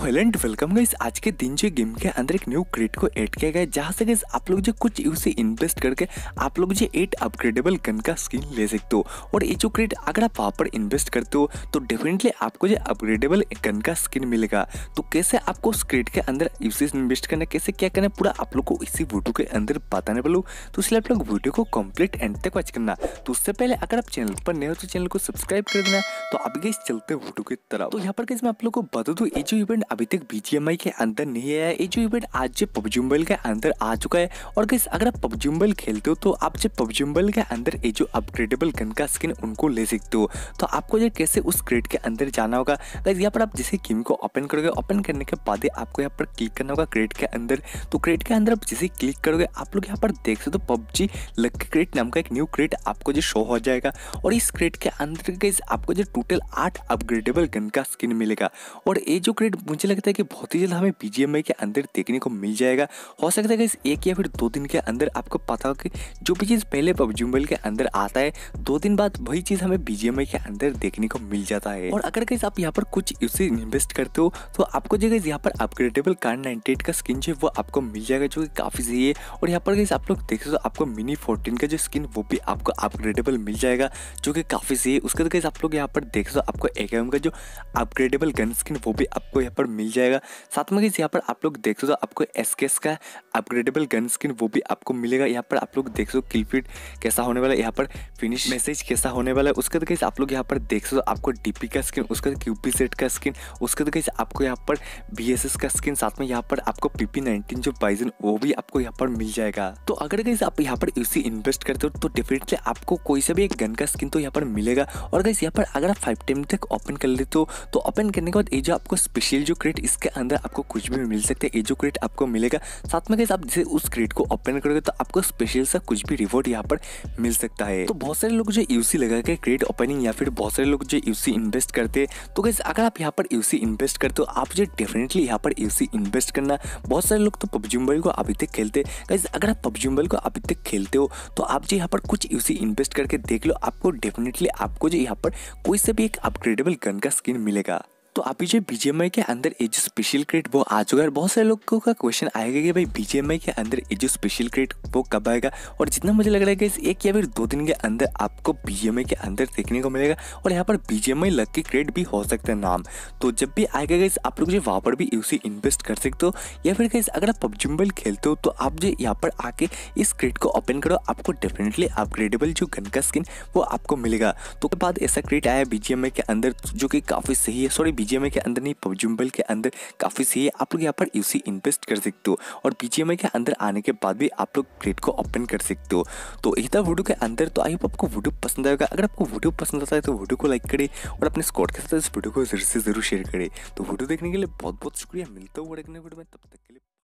तो हेलेंट welcome guys आज के दिन जो गेम के अंदर एक न्यू क्रेट को ऐड किया गया जहाँ से गाइस आप लोग जो कुछ यू से इन्वेस्ट करके आप लोग जो एट अपग्रेडेबल गन का स्किन ले सकते हो और ये जो क्रेट अगर आप वहाँ पर इन्वेस्ट करते हो तो डेफिनेटली आपको जो अपग्रेडेबल गन का स्किन मिलेगा तो कैसे आपको उस क्रेट के अंदर यूसेज इन्वेस्ट करना कैसे क्या करना पूरा आप लोग को इसी वीडियो के अंदर बताने वालों तो इसलिए आप लोग वीडियो को कम्प्लीट एंड तक वॉच करना तो उससे पहले अगर आप चैनल पर नए हो तो चैनल को सब्सक्राइब कर देना तो आप गई चलते वीडियो की तरफ तो यहाँ पर कैसे मैं आप लोग को बता दूँ ये जो इवेंट अभी तक बीजीएमआई के अंदर नहीं आया ये जो इवेंट आज जो पबजी मोबाइल के अंदर आ चुका है और गैस अगर आप पबजी मोबाइल खेलते हो तो आप जब पबजी मोबाइल के अंदर ये जो अपग्रेडेबल गन का स्किन उनको ले सकते हो तो आपको जो कैसे उस क्रेट के अंदर जाना होगा गैस यहाँ पर आप जैसे गेम को ओपन करोगे ओपन करने के बाद आपको यहाँ पर क्लिक करना होगा क्रेट के अंदर तो क्रेट के अंदर आप जैसे क्लिक करोगे आप लोग यहाँ पर देख सकते हो पबजी लक्की क्रेट नाम का एक न्यू क्रेट आपको जो शो हो जाएगा और इस क्रेट के अंदर गैस आपको जो टोटल आठ अपग्रेडेबल गन का स्किन मिलेगा और ये जो क्रेट मुझे लगता है कि बहुत ही जल्द हमें बी के अंदर देखने को मिल जाएगा हो सकता है कि एक या फिर दो दिन के अंदर आपको पता हो कि जो भी चीज़ पहले पबजी मोबाइल के अंदर आता है दो दिन बाद वही चीज़ हमें बी के अंदर देखने को मिल जाता है और अगर कहीं आप यहाँ पर कुछ इसे इन्वेस्ट करते हो तो आपको जो यहाँ पर अपग्रेडेबल कार नाइनटी का स्किन जो है वो आपको मिल जाएगा जो कि काफ़ी सही है और यहाँ पर कहीं आप लोग देख सकते हो आपको मिनी फोर्टीन का जो स्किन वो भी आपको अपग्रेडेबल मिल जाएगा जो कि काफ़ी सही है उसके कहीं आप लोग यहाँ पर देख सकते हो आपको एक का जो अपग्रेडेबल गन स्किन वो भी आपको यहाँ पर मिल जाएगा साथ में यहाँ पर आप लोग देख सकते हो आपको एस का अपग्रेडेबल गन स्किन वो भी आपको मिलेगा यहाँ पर आप लोग देख सो किलफिट कैसा होने वाला है यहाँ पर फिनिश मैसेज कैसा होने वाला है उसके तो कैसे आप लोग यहाँ पर देख सो आपको डीपी का स्किन उसके बाद क्यूपी सेट का स्किन उसके तो कैसे आपको यहाँ पर बी का स्किन साथ में यहाँ पर आपको पीपी नाइनटीन जो बाइजन वो भी आपको यहाँ पर मिल जाएगा तो अगर कैसे आप यहाँ पर इसी इन्वेस्ट करते हो तो डेफिनेटली आपको कोई सा भी एक गन का स्किन तो यहाँ पर मिलेगा और कैसे यहाँ पर अगर आप फाइव टाइम तक ओपन कर लेते हो तो ओपन करने के बाद ये जो आपको स्पेशल एजो क्रेट इसके अंदर आपको कुछ भी मिल सकते हैं एजो क्रेट आपको मिलेगा साथ में आप जैसे उस क्रेट को ओपन करोगे तो आपको स्पेशल सा कुछ भी रिवॉर्ड यहाँ पर मिल सकता है तो बहुत सारे लोग जो यूसी लगा के क्रेट ओपनिंग या फिर बहुत सारे लोग जो यूसी इन्वेस्ट करते हैं तो कैसे अगर आप यहाँ पर यूसी इन्वेस्ट करते हो आप जो डेफिनेटली यहाँ पर यूसी इन्वेस्ट करना बहुत सारे लोग तो पबजी मोबाइल को अभी तक खेलते गैस अगर आप पबजी मोबाइल को अभी तक खेलते हो तो आप जो यहाँ पर कुछ यूसी इन्वेस्ट करके देख लो आपको डेफिनेटली आपको जो यहाँ पर कोई से भी एक अपग्रेडेबल गन का स्किन मिलेगा तो अभी जो बीजेएमआई के अंदर ये जो स्पेशल क्रेड वो आ चुका है बहुत सारे लोगों का क्वेश्चन आएगा कि भाई बीजेएमआई के अंदर ये जो स्पेशल क्रेड वो कब आएगा और जितना मुझे लग रहा है कि एक या फिर दो दिन के अंदर आपको बीजेएमआई के अंदर देखने को मिलेगा और यहाँ पर बीजेएमआई के क्रेड भी हो सकता है नाम तो जब भी आएगा गई आप लोग जो वहाँ पर भी उसे इन्वेस्ट कर सकते हो या फिर कहीं अगर आप पबजी मोबाइल खेलते हो तो आप जो यहाँ पर आके इस क्रेड को ओपन करो आपको डेफिनेटली अपग्रेडेबल जो गन का स्किन वो आपको मिलेगा तो बाद ऐसा क्रेड आया बीजेएमआई के अंदर जो कि काफ़ी सही है सॉरी बीजेएमआई के अंदर नहीं पबजुम्बल के अंदर काफ़ी सही है आप लोग यहाँ पर यूसी इन्वेस्ट कर सकते हो और बीजेएमआई के अंदर आने के बाद भी आप लोग क्रेड को ओपन कर सकते हो तो यही था वीडियो के अंदर तो आई होप आपको वीडियो पसंद आएगा अगर आपको वीडियो पसंद आता है तो वीडियो को लाइक करे और अपने स्कॉट के साथ इस वीडियो को जरूर से जरूर शेयर करें तो वीडियो देखने के लिए बहुत बहुत शुक्रिया मिलता देखने वीडियो में तब तक के लिए